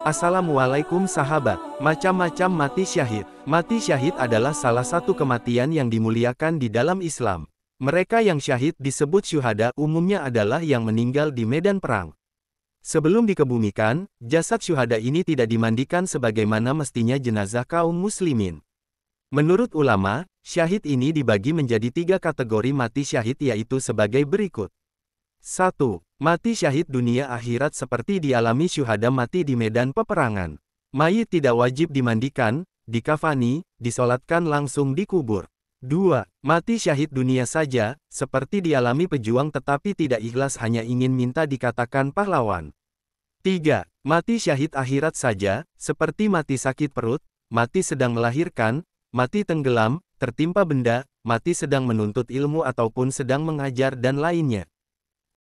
Assalamualaikum sahabat, macam-macam mati syahid. Mati syahid adalah salah satu kematian yang dimuliakan di dalam Islam. Mereka yang syahid disebut syuhada umumnya adalah yang meninggal di medan perang. Sebelum dikebumikan, jasad syuhada ini tidak dimandikan sebagaimana mestinya jenazah kaum muslimin. Menurut ulama, syahid ini dibagi menjadi tiga kategori mati syahid yaitu sebagai berikut. 1. Mati syahid dunia akhirat seperti dialami syuhada mati di medan peperangan. Mayit tidak wajib dimandikan, dikafani, disolatkan langsung dikubur. 2. Mati syahid dunia saja, seperti dialami pejuang tetapi tidak ikhlas hanya ingin minta dikatakan pahlawan. 3. Mati syahid akhirat saja, seperti mati sakit perut, mati sedang melahirkan, mati tenggelam, tertimpa benda, mati sedang menuntut ilmu ataupun sedang mengajar dan lainnya.